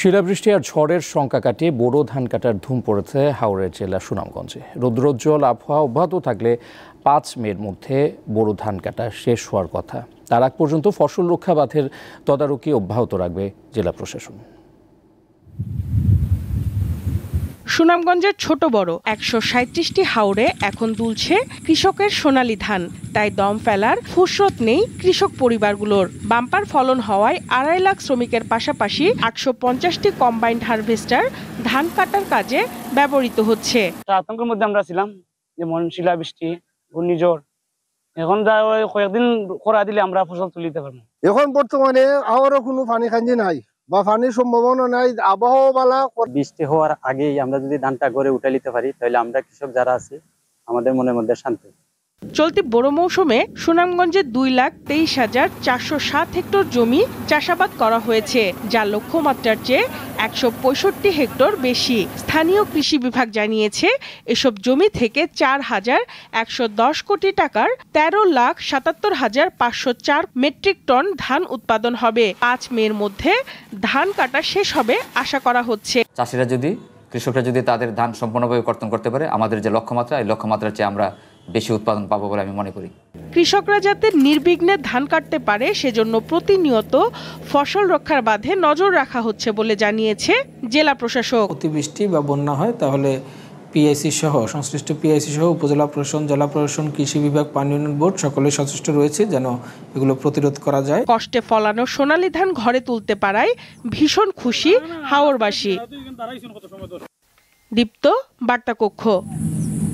শিলাবৃষ্টি আর ঝড়ের শঙ্কা কাটিয়ে বড় ধান কাটার ধুম পড়েছে হাওড়ের জেলা সুনামগঞ্জে রৌদ্রোজ্জ্বল আবহাওয়া অব্যাহত থাকলে পাঁচ মের মধ্যে বোরো ধান কাটা শেষ হওয়ার কথা তার আগ পর্যন্ত ফসল রক্ষা বাঁধের তদারকি অব্যাহত রাখবে জেলা প্রশাসন সুনামগঞ্জের ছোট বড় একশো সাঁত্রিশটি হাওড়ে এখন দুলছে কৃষকের সোনালি ধান তাই দম ফেলার ফুসরত নেই কৃষক পরিবারগুলোর বাম্পার ফলন হওয়ায় আড়াই লাখ শ্রমিকের পাশাপাশি আটশো পঞ্চাশটি কম্বাইন্ড হারভেস্টার ধান কাটার কাজে ব্যবহৃত হচ্ছে আতঙ্কের মধ্যে আমরা ছিলাম যেমন শিলাবৃষ্টি ঘূর্ণিঝড় এখন যা কয়েকদিন করা দিলে আমরা ফসল তুলিতে পারবো এখন বর্তমানে আবারও কোনো পানি খাঞ্জি নাই বা পানির সম্ভাবনা নাই আবহাওয়া বৃষ্টি হওয়ার আগেই আমরা যদি ধানটা গড়ে উঠে নিতে পারি তাহলে আমরা কৃষক যারা আছি আমাদের মনের মধ্যে শান্তি চলতি বড় মৌসুমে সুনামগঞ্জে দুই লাখ তেইশ হাজার চারশো সাত হেক্টর জমি চাষাবাদ করা হয়েছে যা লক্ষ্যমাত্রার চেয়ে একশো পঁয়ষট্টি হেক্টর বেশি স্থানীয় কৃষি বিভাগ জানিয়েছে এসব জমি থেকে চার হাজার একশো দশ কোটি টাকার তেরো লাখ সাতাত্তর হাজার পাঁচশো চার মেট্রিক টন ধান উৎপাদন হবে পাঁচ মের মধ্যে ধান কাটা শেষ হবে আশা করা হচ্ছে চাষিরা যদি কৃষকরা যদি তাদের ধান সম্পূর্ণভাবে কর্তন করতে পারে আমাদের যে লক্ষ্যমাত্রা এই লক্ষ্যমাত্রার চেয়ে আমরা বেশি উৎপাদন পাবো বলে আমি মনে করি কৃষকরা যাতে নির্বিঘ্নে ধান কাটতে পারে সেজন্য প্রতিনিয়ত ফসল রক্ষার বাধে নজর রাখা হচ্ছে বলে জানিয়েছে জেলা প্রশাসক অতিবৃষ্টি বা বন্যা হয় তাহলে পিআইসি সহ সংশ্লিষ্ট পিআইসি সহ উপজেলা প্রশাসন জেলা প্রশাসন কৃষি বিভাগ পানি উন্নয়ন বোর্ড সকলে সচেষ্ট রয়েছে যেন এগুলো প্রতিরোধ করা যায় কষ্টে ফলানো সোনালী ধান ঘরে তুলতে পারায় ভীষণ খুশি হাওরবাসী দীপ্ত বার্তা কক্ষ